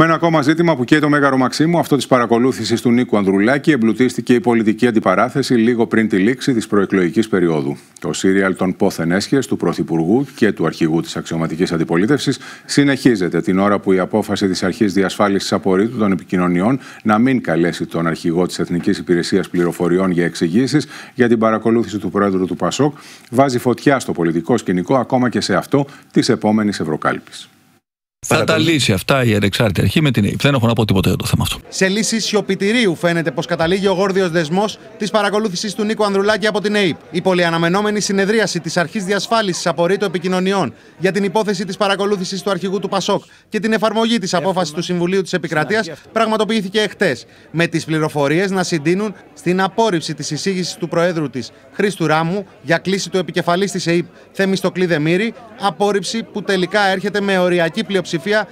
Με ένα ακόμα ζήτημα που καίει το Μέγαρο Μαξίμου, αυτό της παρακολούθησης του Νίκου Ανδρουλάκη, εμπλουτίστηκε η πολιτική αντιπαράθεση λίγο πριν τη λήξη της προεκλογικής περίοδου. Το σύριαλ των πόθεν έσχε του Πρωθυπουργού και του αρχηγού της αξιωματικής αντιπολίτευσης συνεχίζεται την ώρα που η απόφαση της αρχής διασφάλισης απορρίτου των επικοινωνιών να μην καλέσει τον αρχηγό της Εθνικής Υπηρεσίας Πληροφοριών για εξηγήσεις για την παρακολούθηση του Πρόεδρου του Πασόκ βάζει φωτιά στο πολιτικό σκηνικό ακόμα και σε αυτό της επόμενης Ευρωκάλπης. Θα τα λύσει αυτά η ανεξάρτητη αρχή με την ΕΕΠ. Δεν έχω να πω τίποτα για το θέμα αυτό. Σε λύση σιωπητηρίου φαίνεται πως καταλήγει ο γόρδιος δεσμός της παρακολούθησης του Νίκο Ανδρουλάκη από την ΕΕΠ. Η πολυαναμενόμενη συνεδρίαση της Αρχής Διασφάλισης Απορρίτου Επικοινωνιών για την υπόθεση της παρακολούθησης του αρχηγού του Πασόκ και την εφαρμογή της απόφασης του Συμβουλίου της Επικρατεία πραγματοποιήθηκε εχθές. Με τις πληροφορίες να συντείνουν στην απόρριψη της εισήγησης του Προέδρου της Χρήστου Ράμου για κλίση του επικεφαλής της ΕΕΠ Θεμιστοκλή Δεμήρη, απόρριψη που τελικά έρχεται με οριακή πλειοψηφία πλειοψηφία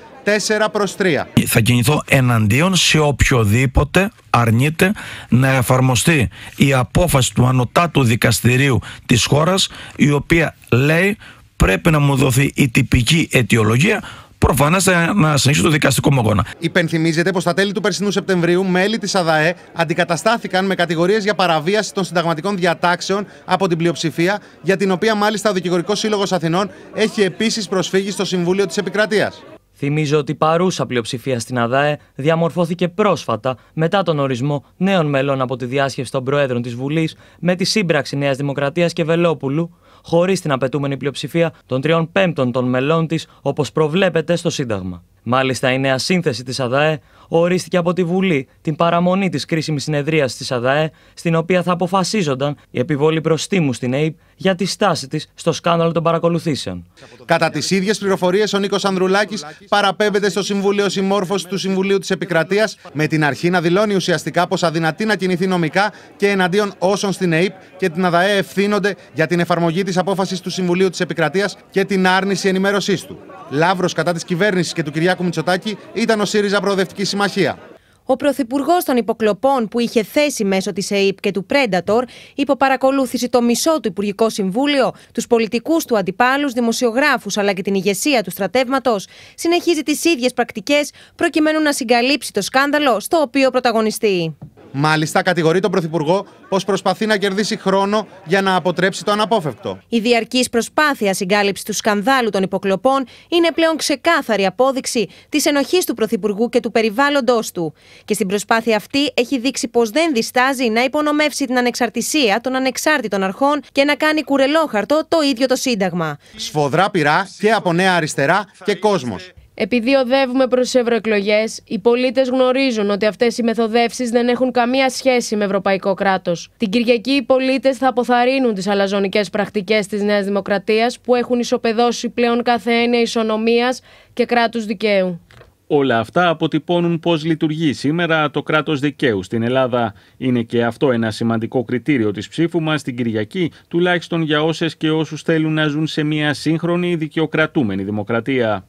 4 προς 3. Θα κινηθώ εναντίον σε οποιοδήποτε αρνείται να εφαρμοστεί η απόφαση του ανωτάτου δικαστηρίου της χώρας η οποία λέει πρέπει να μου δοθεί η τυπική αιτιολογία προφανώ θα να συνεχίσει το δικαστικό μου αγώνα. Υπενθυμίζεται πως στα τέλη του περσινού Σεπτεμβρίου μέλη της ΑΔΑΕ αντικαταστάθηκαν με κατηγορίες για παραβίαση των συνταγματικών διατάξεων από την πλειοψηφία, για την οποία μάλιστα ο Δικηγορικός Σύλλογος Αθηνών έχει επίσης προσφύγει στο Συμβούλιο της Επικρατείας. Θυμίζω ότι η παρούσα πλειοψηφία στην ΑΔΑΕ διαμορφώθηκε πρόσφατα μετά τον ορισμό νέων μελών από τη διάσκεψη των Προέδρων της Βουλής με τη σύμπραξη Νέας Δημοκρατίας και Βελόπουλου χωρίς την απαιτούμενη πλειοψηφία των τριών πέμπτων των μελών της, όπως προβλέπεται στο Σύνταγμα. Μάλιστα, η νέα σύνθεση της ΑΔΑΕ ορίστηκε από τη Βουλή την παραμονή της κρίσιμης συνεδρίας της ΑΔΑΕ, στην οποία θα αποφασίζονταν η επιβόλη προστίμου στην ΑΕΠ για τη στάση της στο σκάνδαλο των παρακολουθήσεων. Κατά τις ίδιες πληροφορίες, ο Νίκος Ανδρουλάκης παραπέμπεται στο Συμβούλιο Συμμόρφωσης του Συμβουλίου της Επικρατείας, με την αρχή να δηλώνει ουσιαστικά πως αδυνατεί να κινηθεί νομικά και εναντίον όσων στην ΑΕΠ και την ΑΔΑΕ ευθύνονται για την εφαρμογή της απόφασης του Συμβουλίου της Επικρατείας και την άρνηση ενημέρωσής του. Λαύρος κατά της κυβέρνησης και του Κυριάκου Μητσοτάκη ήταν ο ΣΥΡΙΖΑ Προοδευτική Συμμαχία. Ο Πρωθυπουργός των Υποκλοπών, που είχε θέση μέσω της ΕΕΠ και του υπό παρακολούθηση το μισό του Υπουργικό Συμβούλιο, τους πολιτικούς του αντιπάλους, δημοσιογράφους αλλά και την ηγεσία του στρατεύματος, συνεχίζει τις ίδιες πρακτικές προκειμένου να συγκαλύψει το σκάνδαλο στο οποίο πρωταγωνιστεί. Μάλιστα, κατηγορεί τον Πρωθυπουργό πως προσπαθεί να κερδίσει χρόνο για να αποτρέψει το αναπόφευκτο. Η διαρκής προσπάθεια συγκάλυψης του σκανδάλου των υποκλοπών είναι πλέον ξεκάθαρη απόδειξη της ενοχής του Πρωθυπουργού και του περιβάλλοντό του. Και στην προσπάθεια αυτή έχει δείξει πως δεν διστάζει να υπονομεύσει την ανεξαρτησία των ανεξάρτητων αρχών και να κάνει κουρελόχαρτο το ίδιο το Σύνταγμα. Σφοδρά πειρά και από Νέα Αριστερά και κόσμος. Επειδή οδεύουμε προς τι ευρωεκλογές, οι πολίτες γνωρίζουν ότι αυτές οι μεθοδεύσεις δεν έχουν καμία σχέση με ευρωπαϊκό κράτος. Την Κυριακή, οι πολίτες θα αποθαρρύνουν τις αλαζονικές πρακτικές της Νέας Δημοκρατίας που έχουν ισοπεδώσει πλέον κάθε έννοια ισονομίας και κράτους δικαίου. Όλα αυτά αποτυπώνουν πώς λειτουργεί σήμερα το κράτος δικαίου στην Ελλάδα. Είναι και αυτό ένα σημαντικό κριτήριο της ψήφου μας την Κυριακή, τουλάχιστον για όσες και όσους θέλουν να ζουν σε μια σύγχρονη δικαιοκρατούμενη δημοκρατία.